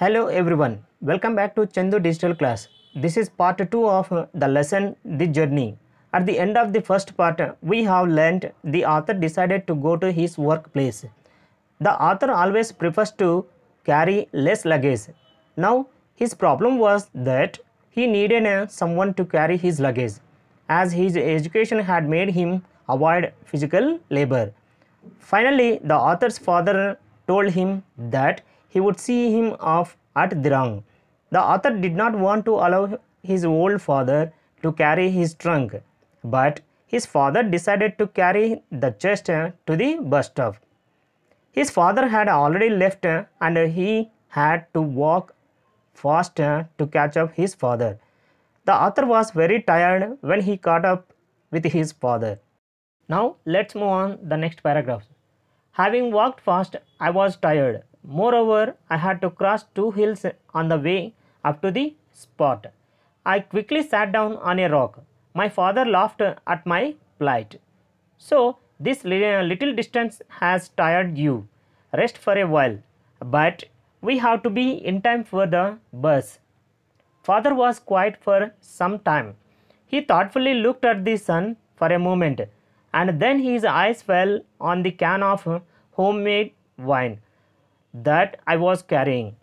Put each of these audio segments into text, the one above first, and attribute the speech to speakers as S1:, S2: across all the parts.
S1: Hello everyone, welcome back to Chandu Digital class. This is part 2 of the lesson The Journey. At the end of the first part, we have learnt the author decided to go to his workplace. The author always prefers to carry less luggage. Now, his problem was that he needed uh, someone to carry his luggage as his education had made him avoid physical labor. Finally, the author's father told him that he would see him off at Dirang. The author did not want to allow his old father to carry his trunk, but his father decided to carry the chest to the bus stop. His father had already left and he had to walk fast to catch up his father. The author was very tired when he caught up with his father. Now let's move on the next paragraph. Having walked fast, I was tired. Moreover, I had to cross two hills on the way up to the spot. I quickly sat down on a rock. My father laughed at my plight. So, this little distance has tired you. Rest for a while. But we have to be in time for the bus. Father was quiet for some time. He thoughtfully looked at the sun for a moment and then his eyes fell on the can of homemade wine that I was carrying.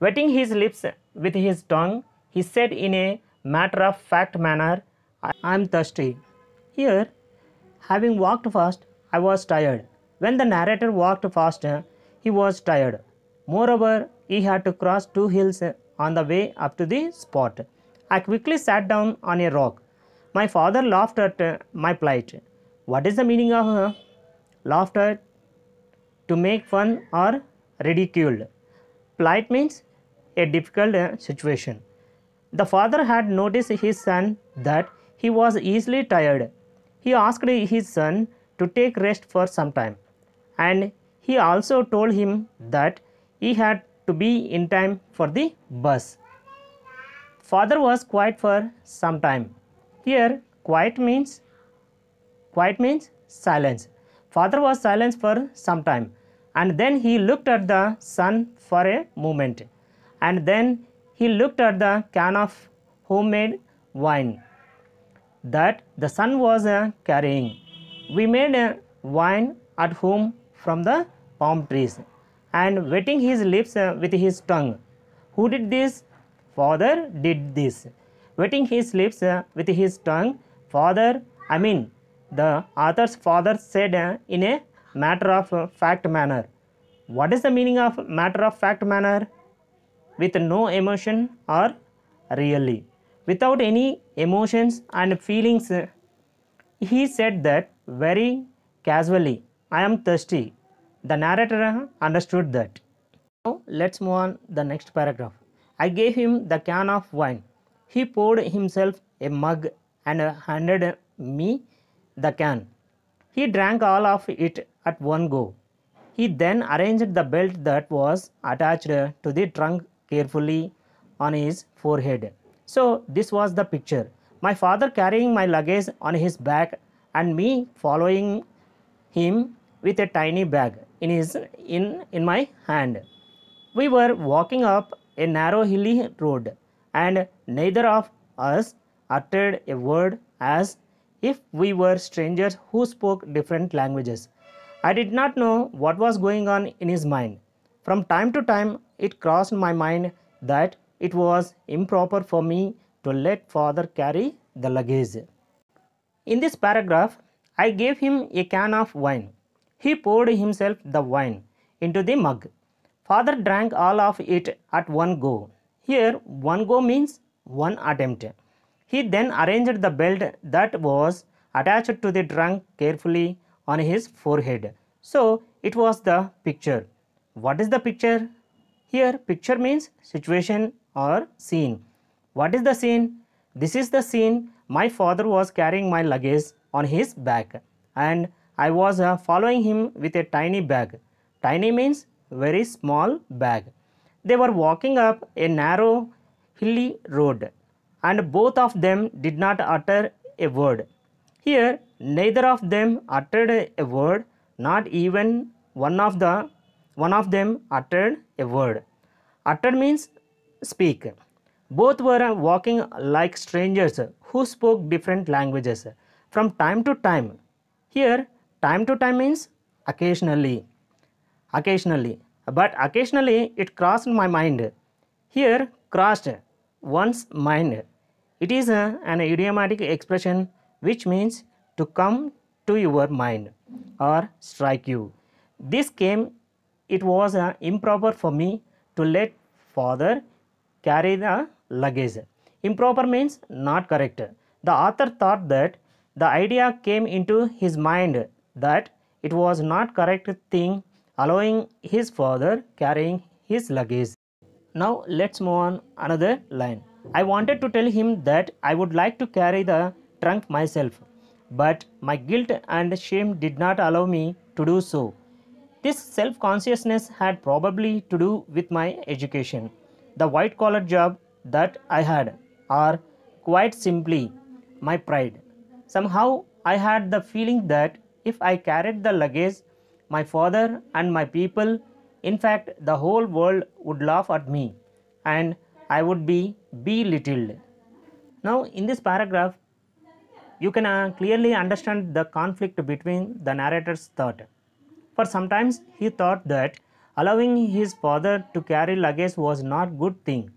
S1: Wetting his lips with his tongue, he said in a matter of fact manner, I am thirsty. Here, having walked fast, I was tired. When the narrator walked faster, he was tired. Moreover, he had to cross two hills on the way up to the spot. I quickly sat down on a rock. My father laughed at my plight. What is the meaning of laughter? To make fun or ridiculed. Plight means a difficult uh, situation. The father had noticed his son that he was easily tired. He asked his son to take rest for some time and he also told him that he had to be in time for the bus. Father was quiet for some time. Here quiet means quiet means silence. Father was silent for some time and then he looked at the sun for a moment and then he looked at the can of homemade wine that the sun was uh, carrying. We made a uh, wine at home from the palm trees and wetting his lips uh, with his tongue. Who did this? Father did this. Wetting his lips uh, with his tongue, father, I mean, the author's father said uh, in a matter of fact manner. What is the meaning of matter of fact manner? With no emotion or really. Without any emotions and feelings, he said that very casually, I am thirsty. The narrator understood that. Now let's move on the next paragraph. I gave him the can of wine. He poured himself a mug and handed me the can. He drank all of it at one go. He then arranged the belt that was attached to the trunk carefully on his forehead. So, this was the picture. My father carrying my luggage on his back and me following him with a tiny bag in his in in my hand. We were walking up a narrow hilly road and neither of us uttered a word as if we were strangers who spoke different languages. I did not know what was going on in his mind. From time to time, it crossed my mind that it was improper for me to let father carry the luggage. In this paragraph, I gave him a can of wine. He poured himself the wine into the mug. Father drank all of it at one go. Here, one go means one attempt. He then arranged the belt that was attached to the trunk carefully on his forehead. So it was the picture. What is the picture? Here picture means situation or scene. What is the scene? This is the scene. My father was carrying my luggage on his back and I was uh, following him with a tiny bag. Tiny means very small bag. They were walking up a narrow hilly road and both of them did not utter a word. Here, neither of them uttered a word, not even one of the one of them uttered a word. Utter means speak. Both were walking like strangers who spoke different languages from time to time. Here, time to time means occasionally. Occasionally. But occasionally it crossed my mind. Here, crossed one's mind it is a, an idiomatic expression which means to come to your mind or strike you. This came, it was uh, improper for me to let father carry the luggage. Improper means not correct. The author thought that the idea came into his mind that it was not correct thing allowing his father carrying his luggage. Now let's move on another line. I wanted to tell him that I would like to carry the trunk myself, but my guilt and shame did not allow me to do so. This self consciousness had probably to do with my education, the white collar job that I had, or quite simply, my pride. Somehow I had the feeling that if I carried the luggage, my father and my people, in fact, the whole world would laugh at me, and I would be belittled. Now in this paragraph you can uh, clearly understand the conflict between the narrator's thought. For sometimes he thought that allowing his father to carry luggage was not good thing.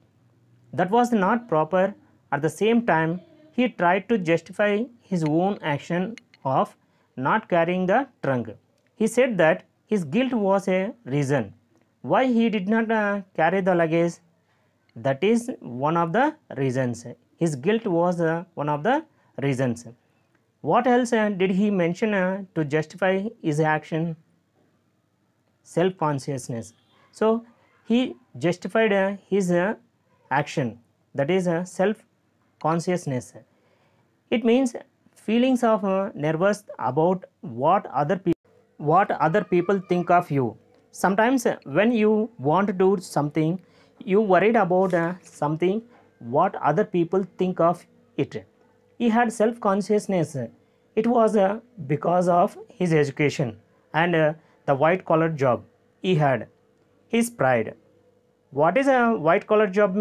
S1: That was not proper. At the same time, he tried to justify his own action of not carrying the trunk. He said that his guilt was a reason why he did not uh, carry the luggage that is one of the reasons his guilt was uh, one of the reasons what else uh, did he mention uh, to justify his action self consciousness so he justified his action that is self consciousness it means feelings of nervous about what other people what other people think of you sometimes when you want to do something you worried about uh, something what other people think of it he had self consciousness it was uh, because of his education and uh, the white collar job he had his pride what is a white collar job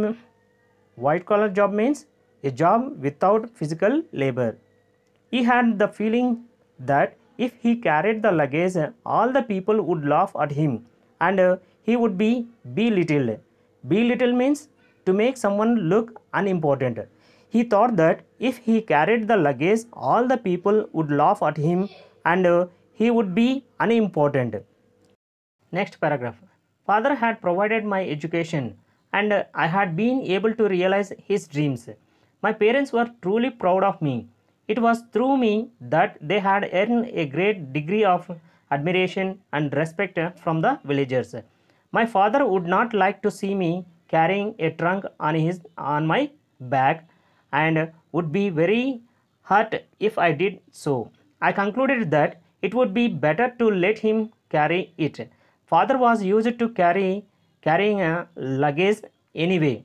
S1: white collar job means a job without physical labor he had the feeling that if he carried the luggage uh, all the people would laugh at him and uh, he would be belittled be little means to make someone look unimportant. He thought that if he carried the luggage, all the people would laugh at him and uh, he would be unimportant. Next paragraph. Father had provided my education and uh, I had been able to realize his dreams. My parents were truly proud of me. It was through me that they had earned a great degree of admiration and respect from the villagers. My father would not like to see me carrying a trunk on his on my back and would be very hurt if I did so. I concluded that it would be better to let him carry it. Father was used to carry carrying a luggage anyway.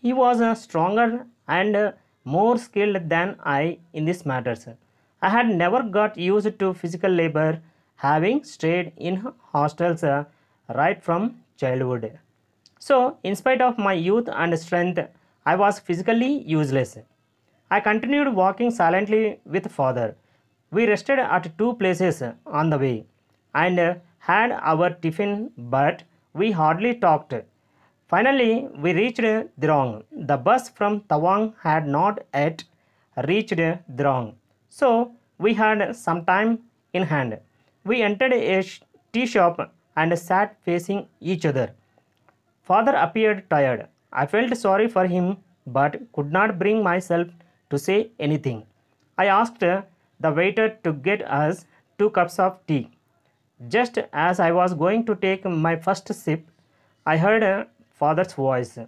S1: He was a uh, stronger and uh, more skilled than I in these matters. I had never got used to physical labor, having stayed in hostels uh, right from childhood. So, in spite of my youth and strength, I was physically useless. I continued walking silently with father. We rested at two places on the way and had our tiffin, but we hardly talked. Finally, we reached Drong. The bus from Tawang had not yet reached Drong. So, we had some time in hand. We entered a tea shop and sat facing each other. Father appeared tired. I felt sorry for him but could not bring myself to say anything. I asked the waiter to get us two cups of tea. Just as I was going to take my first sip, I heard father's voice.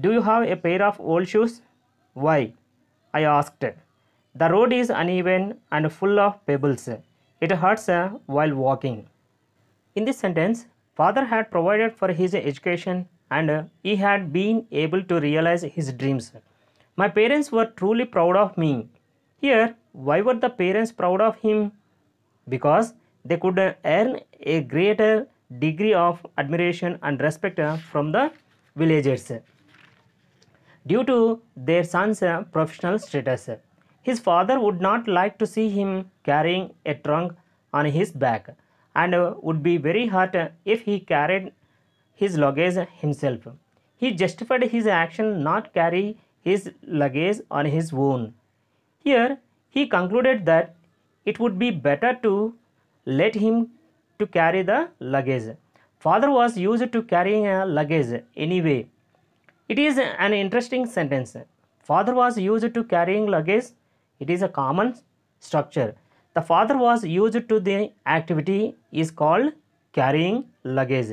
S1: Do you have a pair of old shoes? Why? I asked. The road is uneven and full of pebbles. It hurts while walking. In this sentence, father had provided for his education and he had been able to realize his dreams. My parents were truly proud of me. Here, why were the parents proud of him? Because they could earn a greater degree of admiration and respect from the villagers due to their son's professional status. His father would not like to see him carrying a trunk on his back and would be very hurt if he carried his luggage himself. He justified his action not carry his luggage on his own. Here he concluded that it would be better to let him to carry the luggage. Father was used to carrying a luggage anyway. It is an interesting sentence. Father was used to carrying luggage. It is a common structure. The father was used to the activity is called carrying luggage.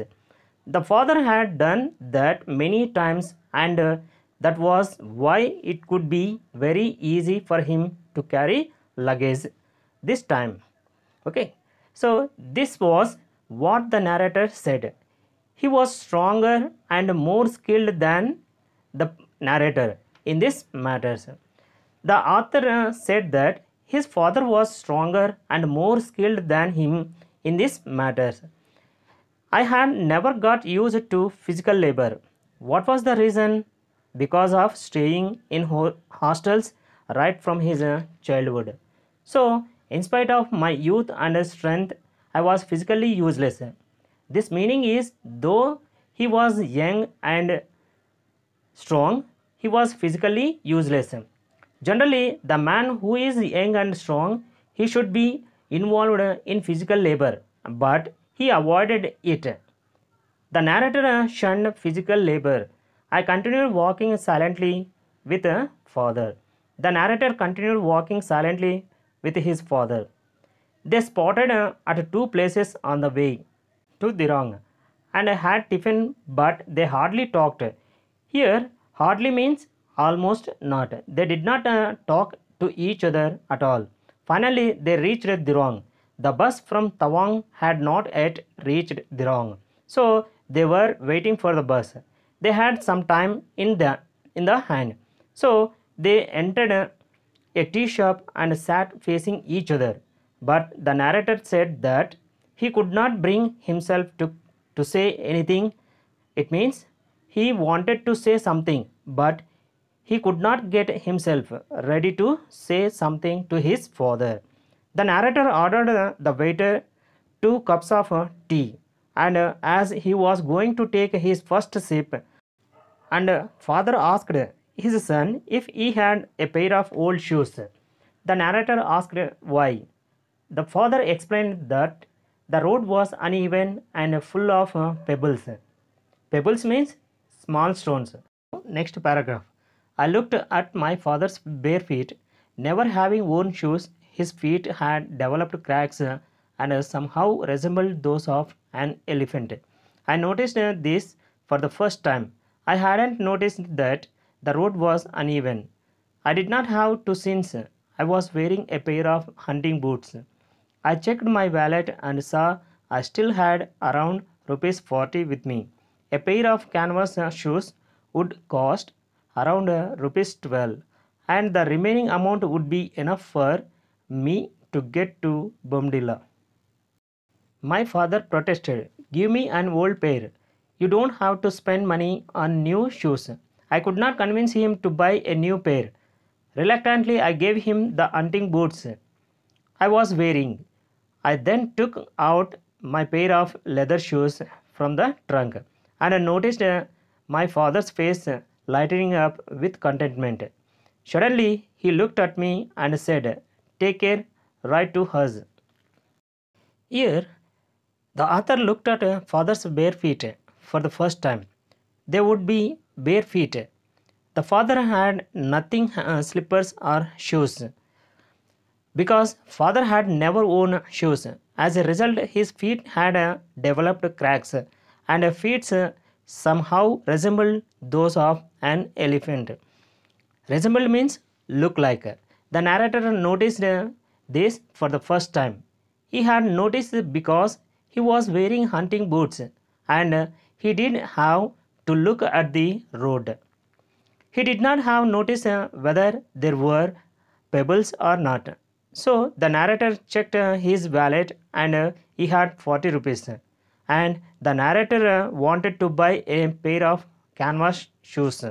S1: The father had done that many times and uh, that was why it could be very easy for him to carry luggage this time. Okay. So this was what the narrator said. He was stronger and more skilled than the narrator in this matters. The author uh, said that his father was stronger and more skilled than him in this matter. I had never got used to physical labor. What was the reason? Because of staying in hostels right from his uh, childhood. So, in spite of my youth and strength, I was physically useless. This meaning is though he was young and strong, he was physically useless. Generally, the man who is young and strong, he should be involved in physical labor, but he avoided it. The narrator shunned physical labor. I continued walking silently with father. The narrator continued walking silently with his father. They spotted at two places on the way to Dirang and had tiffin, but they hardly talked. Here, hardly means almost not. They did not uh, talk to each other at all. Finally, they reached Dirong. The bus from Tawang had not yet reached Dirong. So, they were waiting for the bus. They had some time in the, in the hand. So, they entered a, a tea shop and sat facing each other. But the narrator said that he could not bring himself to, to say anything. It means he wanted to say something, but he could not get himself ready to say something to his father. The narrator ordered the waiter two cups of tea, and as he was going to take his first sip, and father asked his son if he had a pair of old shoes. The narrator asked why. The father explained that the road was uneven and full of pebbles. Pebbles means small stones. Next paragraph. I looked at my father's bare feet. Never having worn shoes, his feet had developed cracks and somehow resembled those of an elephant. I noticed this for the first time. I hadn't noticed that the road was uneven. I did not have to since I was wearing a pair of hunting boots. I checked my wallet and saw I still had around rupees 40 with me. A pair of canvas shoes would cost around rupees 12 and the remaining amount would be enough for me to get to Bomdila. My father protested, give me an old pair. You don't have to spend money on new shoes. I could not convince him to buy a new pair. Reluctantly, I gave him the hunting boots I was wearing. I then took out my pair of leather shoes from the trunk and I noticed uh, my father's face uh, lightening up with contentment. Suddenly he looked at me and said, Take care, write to hers. Here, the author looked at father's bare feet for the first time. They would be bare feet. The father had nothing uh, slippers or shoes because father had never worn shoes. As a result, his feet had uh, developed cracks and uh, feet somehow resemble those of an elephant. Resemble means look like. The narrator noticed uh, this for the first time. He had noticed because he was wearing hunting boots and he did have to look at the road. He did not have noticed uh, whether there were pebbles or not. So the narrator checked uh, his wallet and he had 40 rupees and the narrator uh, wanted to buy a pair of canvas shoes.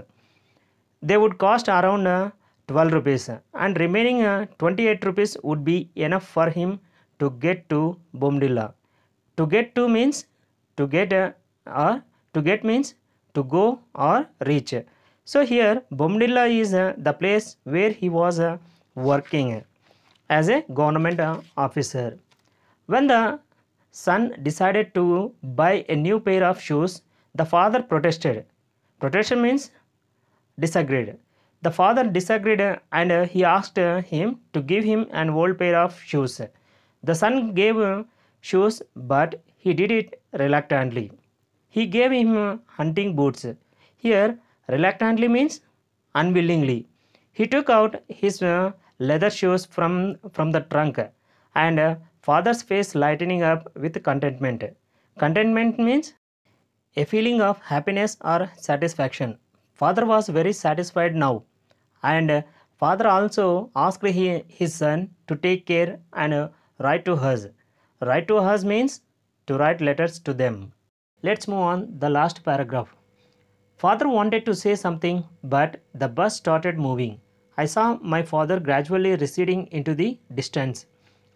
S1: They would cost around uh, 12 rupees and remaining uh, 28 rupees would be enough for him to get to Bomdila. To get to means to get or to get means to go or reach. So here Bomdila is the place where he was working as a government officer. When the son decided to buy a new pair of shoes, the father protested. Protestation means disagreed. The father disagreed and he asked him to give him an old pair of shoes. The son gave shoes, but he did it reluctantly. He gave him hunting boots. Here, reluctantly means unwillingly. He took out his leather shoes from, from the trunk and Father's face lightening up with contentment. Contentment means a feeling of happiness or satisfaction. Father was very satisfied now and uh, father also asked his son to take care and uh, write to hers. Write to hers means to write letters to them. Let's move on the last paragraph. Father wanted to say something but the bus started moving. I saw my father gradually receding into the distance.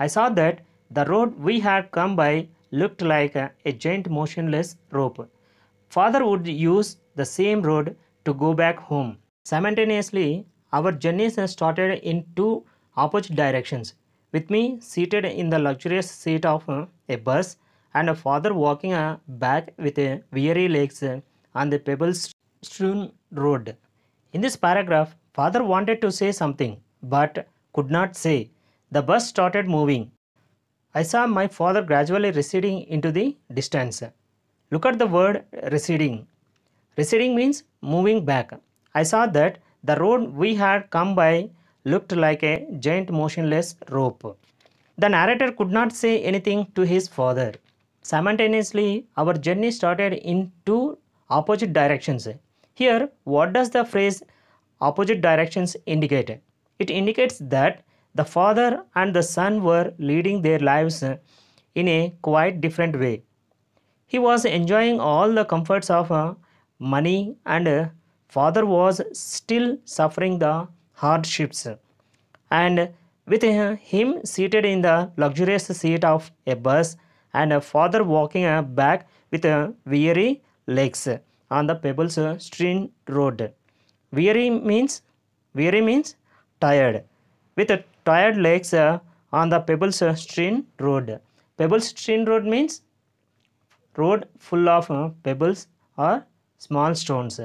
S1: I saw that the road we had come by looked like a, a giant motionless rope. Father would use the same road to go back home. Simultaneously, our journeys started in two opposite directions. With me seated in the luxurious seat of a bus and a father walking uh, back with a weary legs uh, on the pebble strewn road. In this paragraph, father wanted to say something but could not say. The bus started moving. I saw my father gradually receding into the distance. Look at the word receding. Receding means moving back. I saw that the road we had come by looked like a giant motionless rope. The narrator could not say anything to his father. Simultaneously, our journey started in two opposite directions. Here, what does the phrase opposite directions indicate? It indicates that the father and the son were leading their lives in a quite different way. He was enjoying all the comforts of uh, money and uh, father was still suffering the hardships and with uh, him seated in the luxurious seat of a bus and father walking back with weary legs on the pebbles strewn road weary means weary means tired with tired legs uh, on the Pebbles uh, Stream Road. Pebbles Stream Road means road full of uh, pebbles or small stones.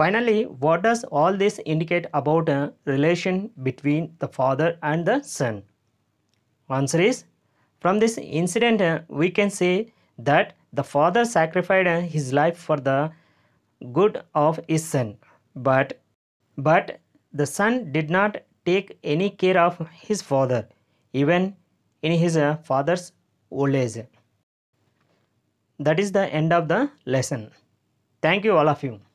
S1: Finally, what does all this indicate about a relation between the father and the son? Answer is, from this incident, we can say that the father sacrificed his life for the good of his son. But, but the son did not take any care of his father, even in his uh, father's old age. That is the end of the lesson. Thank you all of you.